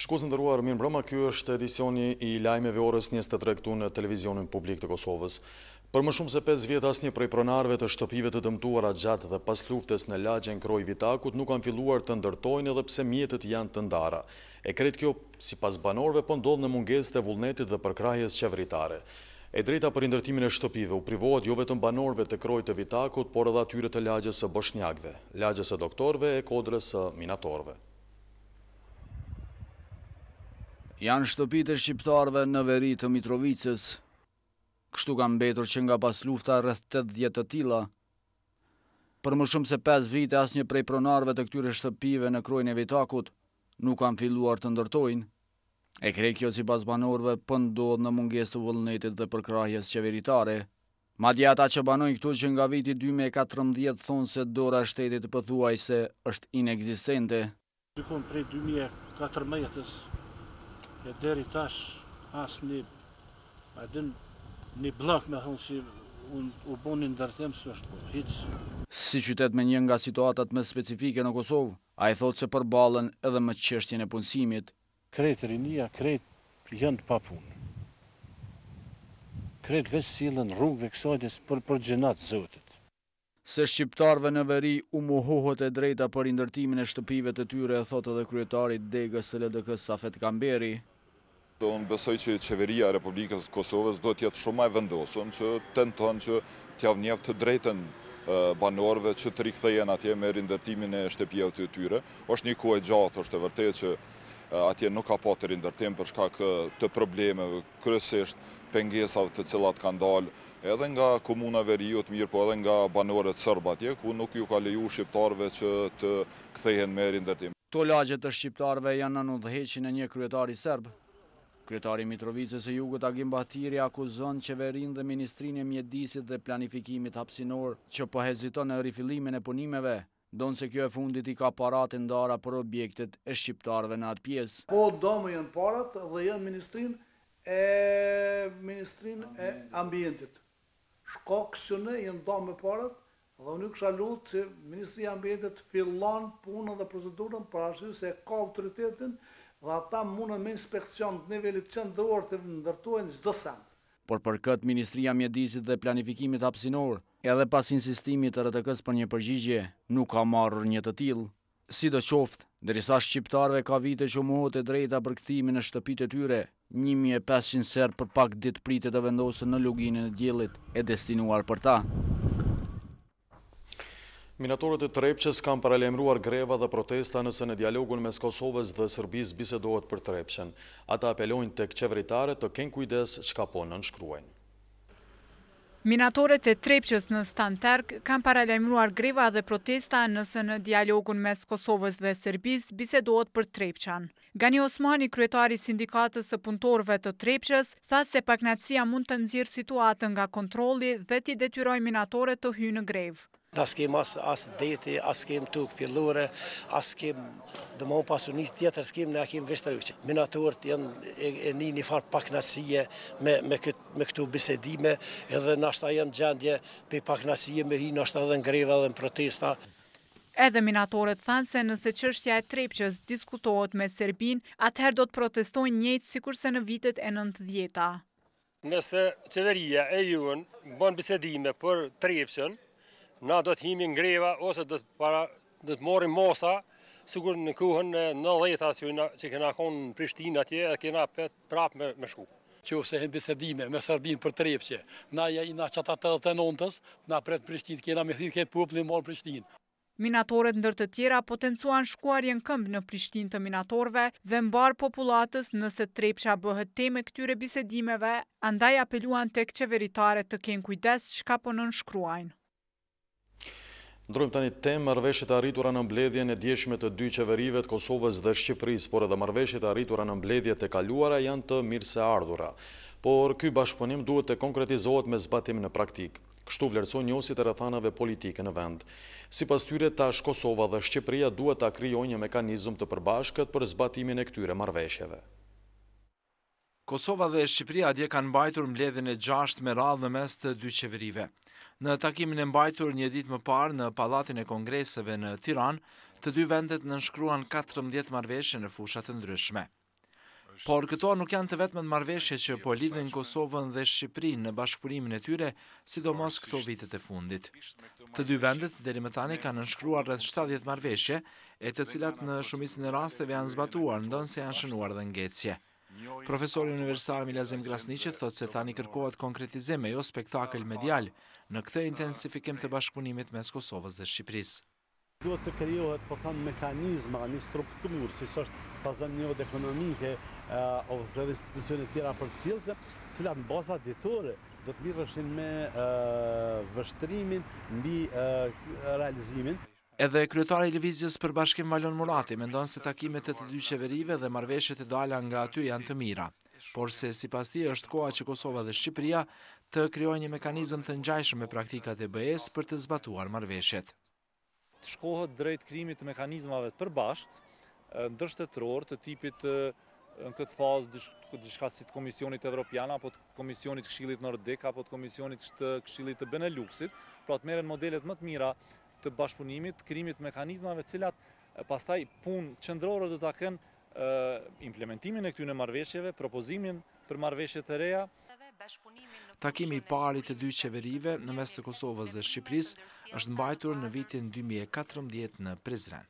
Shkuzë ndëruar, mirë broma, kjo është edisioni i lajmeve orës njësë të trektu në televizionin publik të Kosovës. Për më shumë se 5 vjetë asë një prej pronarve të shtopive të dëmtuara gjatë dhe pas luftes në lagjen kroj vitakut nuk kanë filluar të ndërtojnë edhe pse mjetët janë të ndara. E kretë kjo si pas banorve po ndodhë në munges të vullnetit dhe përkrajes qeveritare. E drejta për indërtimin e shtëpive u privohet jo vetëm banorve të krojt vitakut, por edhe atyre të lagjes e boshnjakve, e kodrës minatorve. janë shtëpit e shqiptarve në veri të Mitrovicës. Kështu kanë betur që nga pas lufta rrëth 80 të tila. Për më shumë se 5 vite, as një prej pronarve të këtyre shtëpive në krojnë e vitakut, nuk kanë filluar të ndërtojnë. E krej kjo si pas banorve pëndodhë në munges të vëllënetit dhe përkrahjes qeveritare. Ma djata që banojnë këtu që nga viti 2014 thonë se dora shtetit pëthuaj se është inexistente. Dukon prej 2014-ës e deri tash asë një, adin, një blok me thonë si u bunë një ndërtim së është po hitës. Si qytet me një nga situatat me specifike në Kosovë, a i thotë se përbalën edhe me qështjën e punësimit. Kretë rinia, kretë jënë të papunë. Kretë vështë cilën rrugëve kësajtës për, për zëtët. zotit. Se shqiptarve në veri u muhohët e drejta për indërtimin e shtëpive të tyre, e thotë edhe kryetarit Degës Ledëkës Safet Kamberi. Unë besoj që qeveria Republikës Kosovës do tjetë shumë vendosën që tenton që t'jav njef të drejten banorve që të rikëthejen atje me rindërtimin e shtepia të tyre. është një kuaj gjatë, është e vërtet që atje nuk ka po të rindërtim përshka këtë problemeve, kërësisht pengesav të cilat kanë dalë edhe nga komuna veriut jo mirë, po edhe nga banorët sërbë atje, ku nuk ju ka leju shqiptarve që të këthejen me rindërtim. To lagjet të shqiptarve janë në në e një kryetari sërbë, Kryetari Mitrovicës e Jugët Agim Bahtiri akuzon qeverin dhe Ministrin e Mjedisit dhe Planifikimit Hapsinor që po heziton në rifilimin e punimeve, donë se kjo e fundit i ka parat e ndara për objektet e shqiptarve në atë piesë. Po, do më jenë parat dhe jenë Ministrin e Ministrin e Ambientit. Shko kësione jenë do parat dhe unë kësha lutë që Ministri e Ambientit fillon punën dhe procedurën për arsysë se ka autoritetin dhe ata mundën me inspekcion të nivellit qëndëror të ndërtuen zdo sen. Por për këtë Ministria Mjedisit dhe Planifikimit Apsinor, edhe pas insistimit të rëtëkës për një përgjigje, nuk ka marrë një të tilë. Si të qoftë, dërisa shqiptarve ka vite që muhët e drejta për këthimin e shtëpit e tyre, 1500 serë për pak ditë pritet e vendosën në luginën e djelit e destinuar për ta. Minatorët e trepqës kam paralemruar greva dhe protesta nëse në dialogun mes Kosovës dhe Sërbis bisedohet për trepqën. Ata apelojnë të këqeveritare të kenë kujdes që ka ponë në nshkruajnë. Minatorët e trepqës në Stan Terk kam paralemruar greva dhe protesta nëse në dialogun mes Kosovës dhe Sërbis bisedohet për trepqën. Gani Osmani, kryetari sindikatës së punëtorve të trepqës, tha se paknatësia mund të nëzirë situatën nga kontroli dhe ti detyroj minatorët të hy në grevë. Ta s'kem as deti, as s'kem tuk pjellore, as s'kem dhe më pasur një tjetër s'kem në akim vështërëvqe. Minatorët janë e një një farë paknasije me këtu bisedime edhe në ashta janë gjendje për paknasije me hi në ashta dhe në greve dhe në protesta. Edhe minatorët thanë se nëse qërshtja e trepqës diskutohet me Serbin, atëherë do të protestojnë njëtë si kurse në vitet e nëntë djeta. Nëse qeveria e juën bënë bisedime për trepqën, na do të himi ngreva ose do të morim mosa, sigur në kuhën në të që kena konë në Prishtinë atje, e kena petë prapë me shku. Që ose e bisedime me Sërbinë për trepqe, na ina qëta të dhe të nëntës, na pretë Prishtinë, kena me thinë këtë pupë në morë Prishtinë. Minatorët ndër të tjera potencuan shkuarjen këmbë në Prishtin të minatorve dhe mbarë populatës nëse trepqa bëhet teme këtyre bisedimeve, andaj apeluan tek qeveritare të kenë kujdes shka po shkruajnë. Ndrojmë tani temë, marveshët arritura në mbledhje në djeshme të dy qeverive të Kosovës dhe Shqipëris, por edhe marveshët arritura në mbledhje të kaluara janë të mirë se ardhura. Por, këj bashkëpunim duhet të konkretizohet me zbatim në praktikë. Kështu vlerëso njësit e rëthanave politike në vend. Si pas tyre tash, Kosova dhe Shqipëria duhet të akrijoj një mekanizm të përbashkët për zbatimin e këtyre marveshjeve. Kosova dhe Shqipëria dje kanë bajtur mbledhje në gjasht me radhë në mes të dy qeverive. Në takimin e mbajtur një dit më parë në Palatin e Kongreseve në Tiran, të dy vendet nënshkruan 14 marveshe në fushat të ndryshme. Por këto nuk janë të vetëmet marveshe që po lidhen Kosovën dhe Shqiprin në bashkëpunimin e tyre, sidomos këto vitet e fundit. Të dy vendet, deri më tani, kanë nënshkruar rrët 70 marveshe, e të cilat në shumisën e rasteve janë zbatuar, ndonë se janë shënuar dhe ngecje. Profesori Universal Milazim Grasniqet thot se tani kërkohet konkretizime jo spektakel medial në këtë intensifikim të bashkëpunimit mes Kosovës dhe Shqipëris. Duhet të kryohet po thamë mekanizma, një strukturë, si së është të një ekonomike o dhe institucionit tjera për cilëse, cilat në baza ditore do të mirë është me vështrimin, mbi realizimin. Edhe kryetari i lëvizjes për bashkim Valon Murati mendon se takimet e të dy qeverive dhe marrëveshjet e dalë nga aty janë të mira, por se sipas tij është koha që Kosova dhe Shqipëria të krijojnë një mekanizëm të ngjashëm me praktikat e BE-s për të zbatuar marrëveshjet. Të shkohet drejt krijimit të mekanizmave të përbashkët, ndërshtetror të tipit të në këtë fazë diçka si të Komisionit Evropian apo të Komisionit Këshillit Nordik apo të Komisionit të Këshillit të Beneluxit, pra të merren modelet më të mira të bashkëpunimit, krimit mekanizmave cilat pastaj punë qëndrore dhe të kënë implementimin e këtune marveshjeve, propozimin për marveshje të reja. Takimi i parit të dy qeverive në mes të Kosovës dhe Shqipëris është mbajtur në vitin 2014 në Prizren.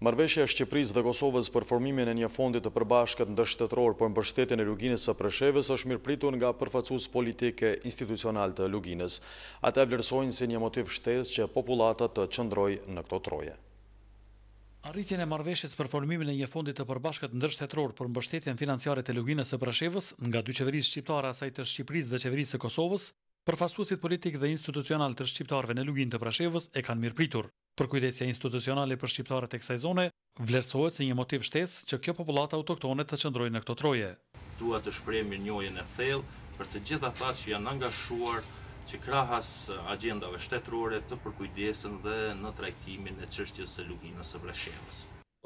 Marveshja Shqipërisë dhe Kosovës për formimin e një fondit të përbashkët në dështetëror për mbështetin e luginës së përsheves është mirë pritur nga përfacus politike institucional të luginës. Ate e vlerësojnë si një motiv shtes që populatat të qëndroj në këto troje. Arritjen e marveshjes për formimin e një fondit të përbashkët në dështetëror për mbështetin financiare të luginës së përsheves nga dy qeverisë shqiptare asaj të Shqipërisë dhe qeverisë Kosovës, Përfasusit politik dhe institucional të shqiptarve në lugin të prashevës e kanë mirë pritur. Përkujdesja institucionale për shqiptarët e kësaj zone vlerësohet se një motiv shtes që kjo popullata autoktone të qëndrojnë në këto troje. Dua të shprej mirë njojën e thellë për të gjitha ta që janë angashuar që krahas agendave shtetërore të përkujdesin dhe në trajtimin e qështjës e luginës së vreshevës.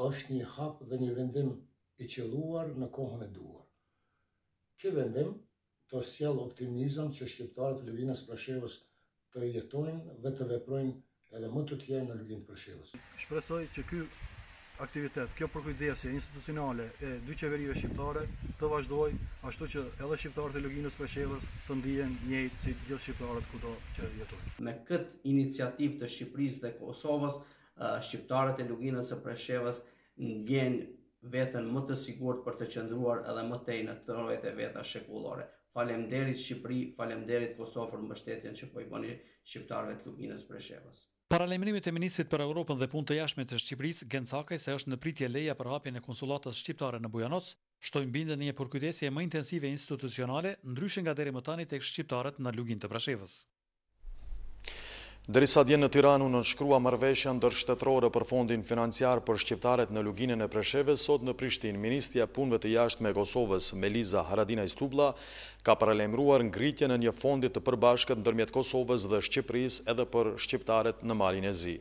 Êshtë një hap dhe një vendim i qëluar në kohën e duar. Që vendim të sjell optimizëm që shqiptarët luginës së vreshevës të jetojnë dhe të veprojnë edhe më të tjejnë në lëgjën të Shpresoj që ky aktivitet, kjo përkujdesje institucionale e dy qeverive shqiptare të vazhdoj, ashtu që edhe shqiptarët e Luginës përshilës të ndijen njëjtë si gjithë shqiptarët kudo që jetojnë. Me këtë iniciativ të Shqipërisë dhe Kosovës, shqiptarët e Luginës e përshilës ndjenë vetën më të sigurt për të qëndruar edhe më tej në trojet e veta shekullore. Faleminderit Shqipëri, faleminderit Kosovë për mbështetjen që po i shqiptarëve të Luginës Preshevës. Paralajmërimet e ministrit për Europën dhe punë të jashtme të Shqipërisë Gencakaj se është në pritje leja për hapjen e konsullatës shqiptare në Bujanoc, shtojnë bindën një përkujdesje më intensive institucionale, ndryshe nga deri më tani tek shqiptarët në Lugin të Brashevës. Derisa djenë në Tiranu në nëshkrua marveshja ndër shtetrore për fondin financiar për shqiptaret në luginën e Presheve, sot në Prishtin, Ministja Punve të Jasht me Kosovës, Meliza Haradina Istubla, ka paralemruar në gritje në një fondit të përbashkët në dërmjet Kosovës dhe Shqipëris edhe për shqiptaret në Malin e Zi.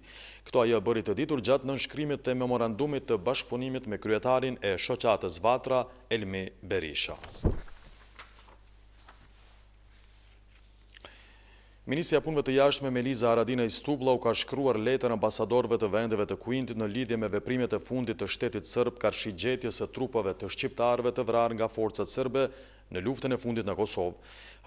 Këto ajo bërit të ditur gjatë në nëshkrimit të memorandumit të bashkëpunimit me kryetarin e shoqatës Vatra, Elmi Berisha. e punëve të jashtme Meliza Aradina Istubla u ka shkruar letën ambasadorve të vendeve të kuintit në lidhje me veprimet e fundit të shtetit sërb ka shigjetjes e trupave të shqiptarve të vrarë nga forcët sërbe në luftën e fundit në Kosovë.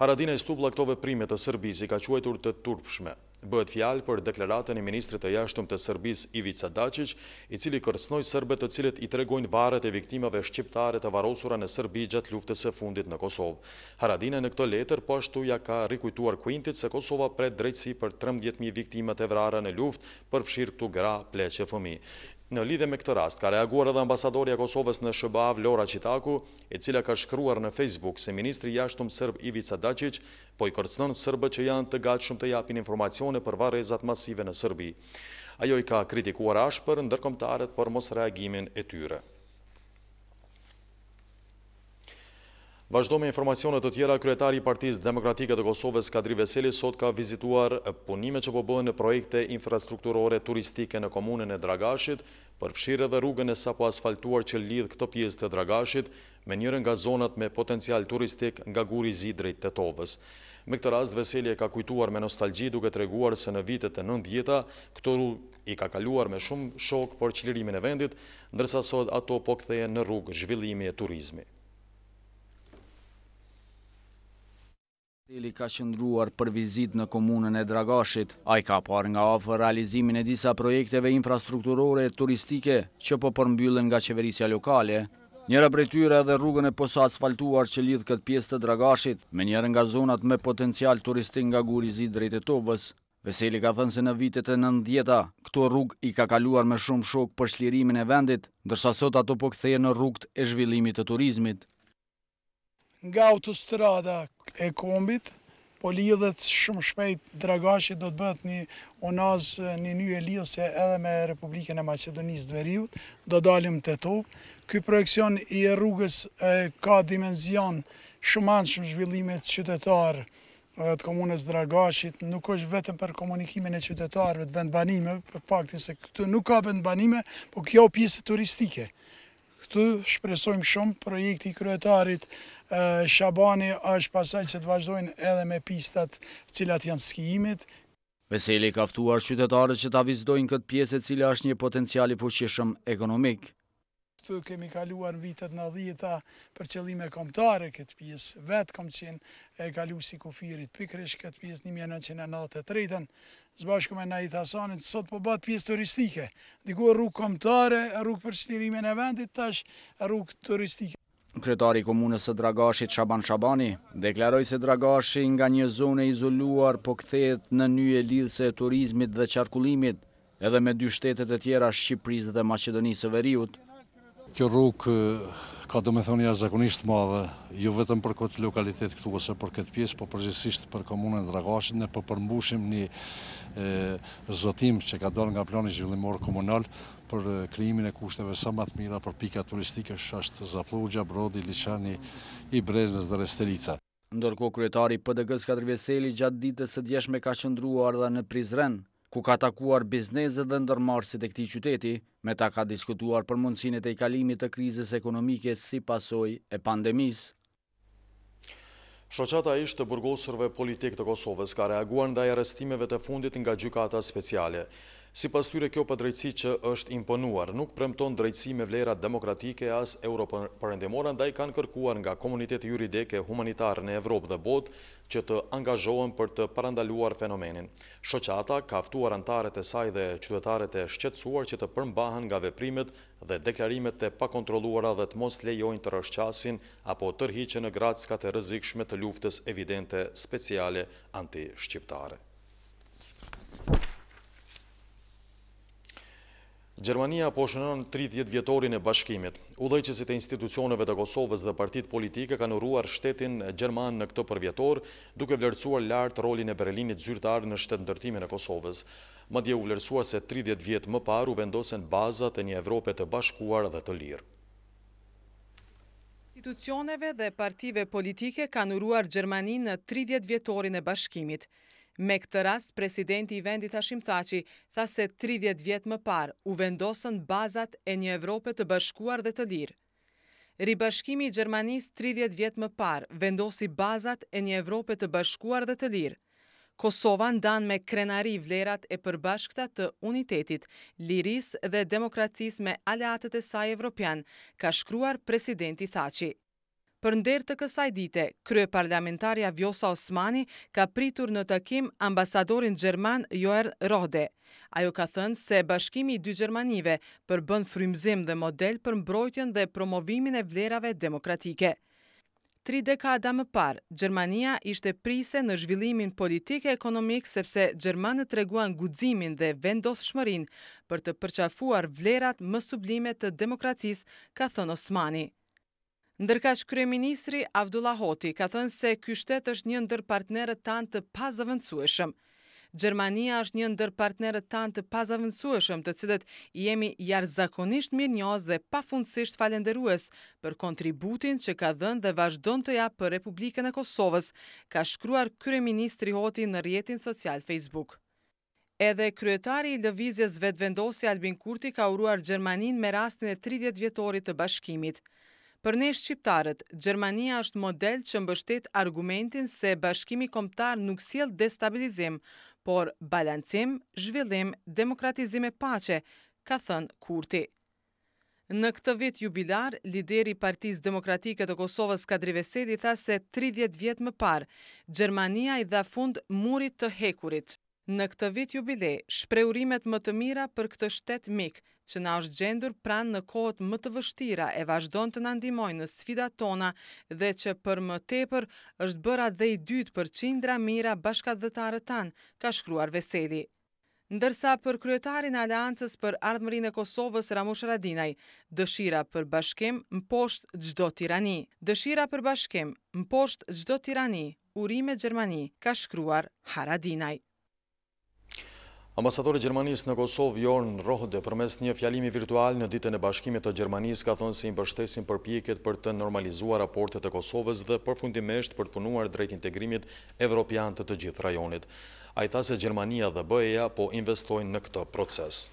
Aradina Istubla këto veprime të sërbisi ka quajtur të turpshme. Bëhet fjalë për deklaratën e ministrit të jashtëm të Serbisë Ivica Dačić, i cili kërcnoj sërbet të cilit i tregojnë varet e viktimave shqiptare të varosura në Serbi gjatë luftës e fundit në Kosovë. Haradine në këto letër, po ashtu ja ka rikujtuar Quintit se Kosova pre drejtësi për 13.000 viktimat e vrara në luft për fshirë këtu gra pleqe fëmi. Në lidhe me këtë rast, ka reaguar edhe ambasadorja Kosovës në Shëbav, Lora Qitaku, e cila ka shkruar në Facebook se ministri jashtum sërb Ivica Dacic, po i kërcënën sërbë që janë të gatë shumë të japin informacione për varezat masive në Sërbi. Ajo i ka kritikuar ashpër ndërkomtarët për mos reagimin e tyre. Vazhdo me informacionet të tjera, kryetari partiz demokratike të Kosovës Kadri Veseli sot ka vizituar punime që po bëhen në projekte infrastrukturore turistike në komunën e Dragashit, përfshirë dhe rrugën e sapo asfaltuar që lidhë këtë pjesë të Dragashit me njërën nga zonat me potencial turistik nga guri zidrit të tovës. Me këtë rast, Veseli e ka kujtuar me nostalgji duke të reguar se në vitet e nëndjeta, këto rrugë i ka kaluar me shumë shok për qilirimin e vendit, ndërsa sot ato po këtheje në rrugë zhvillimi e turizmi. Hoteli ka qëndruar për vizit në komunën e Dragashit. A i ka par nga ofë realizimin e disa projekteve infrastrukturore e turistike që po përmbyllën nga qeverisja lokale. Njëra për e tyre edhe rrugën e posa asfaltuar që lidhë këtë pjesë të Dragashit, me njërë nga zonat me potencial turistin nga gurizi drejt e tobës. Veseli ka thënë se në vitet e nëndjeta, këto rrugë i ka kaluar me shumë shok për shlirimin e vendit, dërsa sot ato po këtheje në rrugët e zhvillimit të turizmit. Nga autostrada, e kombit, po lidhët shumë shpejt dragashi do të bëhet një onaz një një e lidhë se edhe me Republikën e Macedonisë dëveriut, veriut, do dalim të topë. Këj projekcion i e rrugës ka dimenzion shumë anë shumë zhvillimit qytetarë të komunës Dragashit, nuk është vetëm për komunikimin e qytetarëve të vendbanime, për faktin se këtu nuk ka vendbanime, po kjo pjesë turistike këtu shpresojmë shumë projekti kryetarit Shabani është pasaj që të vazhdojnë edhe me pistat cilat janë skijimit. Veseli kaftuar qytetarët që ta vizdojnë këtë pjesë e cilë është një potenciali fuqishëm ekonomikë këtu kemi kaluar në vitet në dhjeta për qëllime komptare këtë pjesë, vetë kom qenë e kalu si kufirit pikrish këtë pjesë 1993-ën, zbashku me na i thasanit, sot po batë pjesë turistike, diku rrugë komptare, rrugë për qëllime në vendit tash, rrugë turistike. Kretari Komunës së Dragashit Shaban Shabani deklaroj se Dragashi nga një zone izoluar po këthet në një lidhse turizmit dhe qarkullimit, edhe me dy shtetet e tjera Shqipëris dhe Macedonisë Veriut, Kjo rrugë eh, ka do me thoni jashtëzakonisht madhe, jo vetëm për këtë lokalitet këtu ose për këtë pjesë, po përgjithsisht për komunën Dragashin, ne po përmbushim një eh, zotim që ka dorë nga plani zhvillimor komunal për eh, krijimin e kushteve sa më të mira për pika turistike, shashtë Zaplugja, Brodi, Lichani, i Breznës dhe Restelica. Ndërko, kryetari PDG-s Katrveseli gjatë ditës së djeshme ka qëndruar dhe në Prizren, ku ka takuar bizneset dhe ndërmarsit e këti qyteti, me ta ka diskutuar për mundësinit e i kalimit të krizës ekonomike si pasoj e pandemis. Shroqata ishtë të burgosurve politik të Kosovës ka reaguar nda e arestimeve të fundit nga gjykata speciale. Si pas tyre kjo për drejtësi që është imponuar, nuk premton drejtësi me vlerat demokratike as Europën përrendimora, nda i kanë kërkuar nga komunitet juridike humanitarë në Evropë dhe botë që të angazhohen për të parandaluar fenomenin. Shoqata ka aftuar antare të saj dhe qytetare të shqetsuar që të përmbahan nga veprimet dhe deklarimet të pakontroluara dhe të mos lejojnë të rëshqasin apo të rhiqe në gratës ka të rëzikshme të luftës evidente speciale anti-shqiptare. Gjermania po shënën 30 vjetorin e bashkimit. Udojqësit e institucioneve të Kosovës dhe partit politike kanë uruar shtetin Gjerman në këto përvjetor, duke vlerësuar lartë rolin e Berlinit zyrtar në shtetë ndërtimin e Kosovës. Ma dje u vlerësuar se 30 vjetë më paru vendosen bazat e një Evrope të bashkuar dhe të lirë. Institucioneve dhe partive politike kanë uruar Gjermani në 30 vjetorin e bashkimit. Me këtë rast, presidenti i vendit Ashim Thaci tha se 30 vjetë më par u vendosën bazat e një Evrope të bashkuar dhe të lirë. Ribashkimi i Gjermanis 30 vjetë më par vendosi bazat e një Evrope të bashkuar dhe të lirë. Kosova ndan me krenari vlerat e përbashkta të unitetit, liris dhe demokracis me aleatët e saj evropian, ka shkruar presidenti Thaci. Për ndërë të kësaj dite, krye parlamentarja Vjosa Osmani ka pritur në takim ambasadorin Gjerman Joer Rode. Ajo ka thënë se bashkimi i dy Gjermanive përbën frymzim dhe model për mbrojtjen dhe promovimin e vlerave demokratike. Tri dekada më parë, Gjermania ishte prise në zhvillimin politike ekonomik sepse Gjermanë të reguan gudzimin dhe vendos shmërin për të përqafuar vlerat më sublimet të demokracis, ka thënë Osmani. Ndërka që kryeministri Avdula Hoti ka thënë se shtet është një ndër partnerët tanë të pazëvëndsueshëm. Gjermania është një ndër partnerët tanë të pazëvëndsueshëm të cilët jemi jarë zakonisht mirë njës dhe pafundësisht falenderues për kontributin që ka dhënë dhe vazhdojnë të ja për Republikën e Kosovës, ka shkruar kryeministri Hoti në rjetin social Facebook. Edhe kryetari i lëvizjes vetëvendosi Albin Kurti ka uruar Gjermanin me rastin e 30 vjetorit të bashkimit. Për ne shqiptarët, Gjermania është model që mbështet argumentin se bashkimi komptar nuk siel destabilizim, por balancim, zhvillim, demokratizim e pace, ka thënë Kurti. Në këtë vit jubilar, lideri Partisë Demokratike të Kosovës Kadri Veseli tha se 30 vjet më parë, Gjermania i dha fund murit të hekurit. Në këtë vit jubile, shpreurimet më të mira për këtë shtet mik, që na është gjendur pranë në kohët më të vështira e vazhdon të nëndimoj në sfida tona dhe që për më tepër është bëra dhe i dytë për qindra mira bashkat dhe të arëtan, ka shkruar veseli. Ndërsa për kryetarin e aleancës për ardhëmërin e Kosovës Ramush Radinaj, dëshira për bashkem më poshtë gjdo tirani. Dëshira për bashkem më poshtë gjdo tirani, urime Gjermani, ka shkruar Haradinaj. Ambasadori Gjermanis në Kosovë, Jorn Rohde, përmes një fjalimi virtual në ditën e bashkimit të Gjermanis, ka thënë si imbështesin për pjeket për të normalizuar raportet e Kosovës dhe përfundimesht për të punuar drejt integrimit evropian të të gjithë rajonit. A i tha se Gjermania dhe Bëja po investojnë në këtë proces.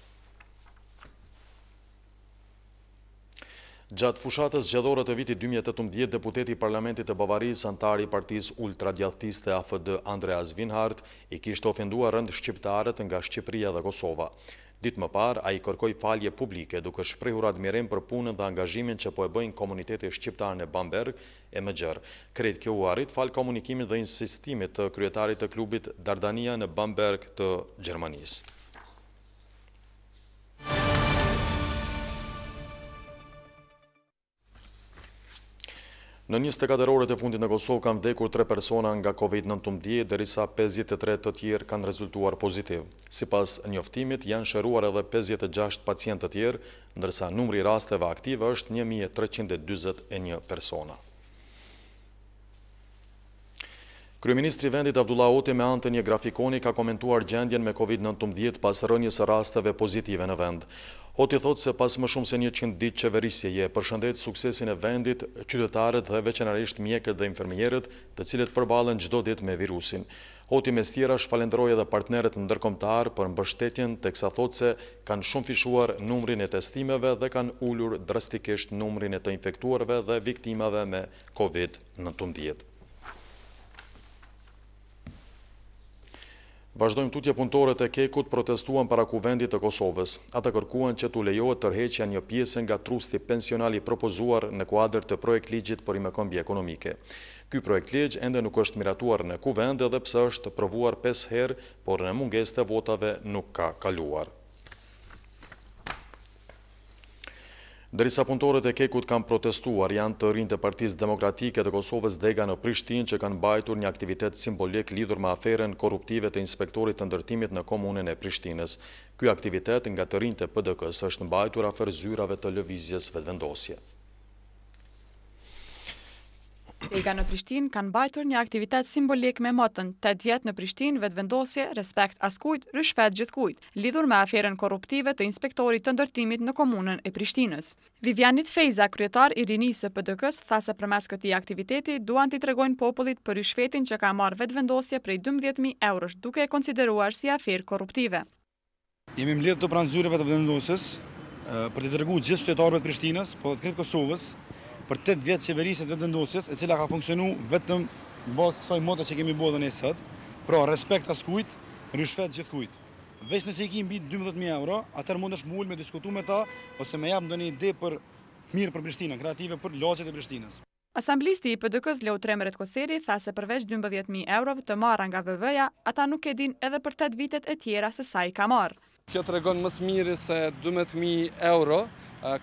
Gjatë fushatës gjedhore të viti 2018, deputeti i parlamentit të Bavari, Santari, partiz ultradjaltiste AFD Andreas Vinhardt, i kishtë ofendua rënd shqiptarët nga Shqipria dhe Kosova. Ditë më par, a i kërkoj falje publike duke shprehur admirem për punën dhe angazhimin që po e bëjnë komuniteti shqiptarën e Bamberg e më gjërë. Kretë kjo u arrit falë komunikimin dhe insistimit të kryetarit të klubit Dardania në Bamberg të Gjermanisë. Në 24 orët të fundit në Kosovë kanë vdekur 3 persona nga COVID-19, dërisa 53 të tjerë kanë rezultuar pozitiv. Si pas njoftimit, janë shëruar edhe 56 pacientët tjerë, ndërsa numri rasteve aktive është 1321 persona. Kryeministri vendit Abdullah Oti me antë një grafikoni ka komentuar gjendjen me COVID-19 pas rënjës rastave pozitive në vend. Oti thotë se pas më shumë se një qëndë ditë qeverisje je përshëndet suksesin e vendit, qytetarët dhe veçenarisht mjekët dhe infermierët të cilët përbalen gjdo ditë me virusin. Oti me stjera shfalendroj edhe partneret në ndërkomtar për mbështetjen të kësa thotë se kanë shumë fishuar numrin e testimeve dhe kanë ullur drastikisht numrin e të infektuarve dhe viktimave me COVID-19. Vajzdojmë tutje punëtore të kekut protestuan para kuvendit të Kosovës. Ata kërkuan që të lejohet tërheqja një piesën nga trusti pensionali propozuar në kuadrë të projekt ligjit për ime kombi ekonomike. Ky projekt ligj ende nuk është miratuar në kuvend edhe pësë është provuar 5 herë, por në munges të votave nuk ka kaluar. Dërisa punëtorët e kekut kanë protestuar, janë të rinjë të partiz demokratike të Kosovës Dega në Prishtin që kanë bajtur një aktivitet simbolik lidur me aferen koruptive të inspektorit të ndërtimit në komunin e Prishtines. Ky aktivitet nga të rinjë të PDK-së është në bajtur afer zyrave të lëvizjes vëdvendosje. Stega në Prishtinë kanë bajtur një aktivitet simbolik me motën të djetë në Prishtinë vetvendosje, respekt askujt, ryshfat gjithkujt, lidhur me aferën korruptive të inspektorit të ndërtimit në komunën e Prishtinës. Vivianit Fejza, kryetar i rinisë së PDK-s, tha se përmes këtij aktiviteti duan t'i tregojnë popullit për ryshfetin që ka marr vetvendosje prej 12000 eurës, duke e konsideruar si aferë korruptive. Jemi mbledhur të zyrave të vetëndosjes eh, për të treguar gjithë qytetarëve të Prishtinës, po të gjithë Kosovës, për 8 vjetë qeverisit vetë vendosjes, e cila ka funksionu vetëm bërë kësoj mota që kemi bëdhe në esët, pra respekt as kujt, rrëshfet gjithë kujtë. Veç nëse i kim bitë 12.000 euro, atër mund është mullë me diskutu me ta, ose me japë në një ide për mirë për Prishtinën, kreative për loqet e Prishtinës. Asamblisti i PDK-s Leu Tremret Koseri tha se përveç 12.000 eurove të marra nga VV-ja, ata nuk e din edhe për 8 vitet e tjera se sa i ka marrë. Kjo të regonë mësë mirë se 12.000 euro,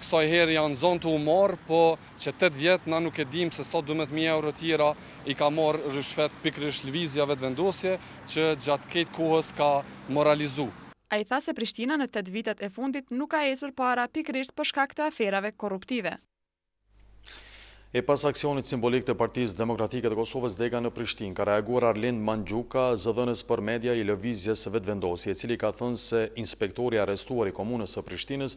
kësoj herë janë zonë të umorë, po që 8 vjetë na nuk e dim se sot 12.000 euro tjera i ka morë rëshfet pikrish lëvizjave të vendosje, që gjatë ketë kohës ka moralizu. A i tha se Prishtina në 8 vitet e fundit nuk ka esur para pikrish për shkak të aferave korruptive. E pas aksionit simbolik të partiz demokratike të Kosovës Dega në Prishtin, ka reaguar Arlind Mandjuka, zëdhënës për media i lëvizjes vetëvendosje, cili ka thënë se inspektori arestuar i komunës së Prishtinës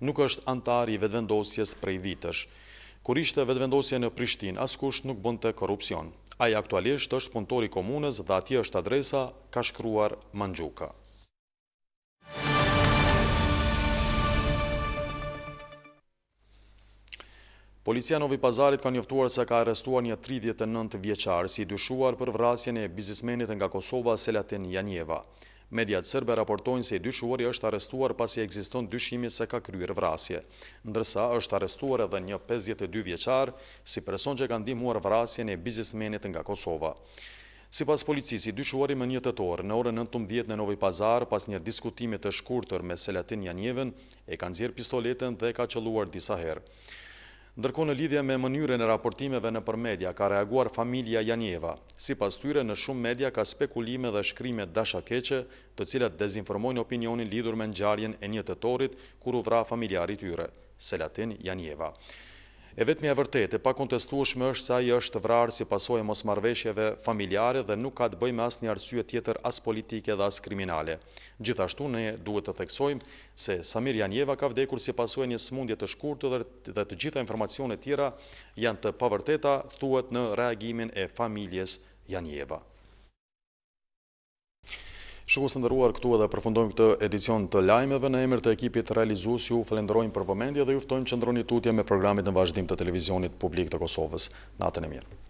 nuk është antari i vetvendosjes prej vitësh. Kur ishte vetëvendosje në Prishtin, askusht nuk bënd të korupcion. Aja aktualisht është punëtori komunës dhe ati është adresa, ka shkruar Mandjuka. Policia Novi Pazarit ka njoftuar se ka arrestuar një 39 vjeqar si i dyshuar për vrasjen e bizismenit nga Kosova Selatin Janjeva. Mediat sërbe raportojnë se i dyshuar i është arrestuar pasi i dyshimi se ka kryrë vrasje. Ndërsa është arrestuar edhe një 52 vjeqar si person që ka ndimuar vrasjen e bizismenit nga Kosova. Si pas policisi, i dyshuar i më një tëtorë, në orë 19.10 në Novi Pazar, pas një diskutimit të shkurtër me Selatin Janjeven, e kanë zirë pistoletën dhe ka qëluar disa herë. Ndërko në lidhje me mënyre në raportimeve në përmedia, ka reaguar familia Janjeva. Si pas tyre, në shumë media ka spekulime dhe shkrimet dasha keqe, të cilat dezinformojnë opinionin lidhur me në gjarjen e një të torit, kuru vra familjarit tyre, Selatin Janjeva. E vetëmi e vërtet e pa kontestuashme është sa i është vrarë si pasoj e mos marveshjeve familjare dhe nuk ka të bëjmë as një arsye tjetër as politike dhe as kriminale. Gjithashtu ne duhet të theksojmë se Samir Janjeva ka vdekur si pasoj një smundje të shkurtë dhe të gjitha informacionet tjera janë të pavërteta thuet në reagimin e familjes Janjeva. Shukës të ndëruar këtu edhe përfundojmë këtë edicion të lajmeve në emir të ekipit realizus, ju falenderojmë për vëmendje dhe juftojmë që ndroni tutje me programit në vazhdim të televizionit publik të Kosovës. Natën e mirë.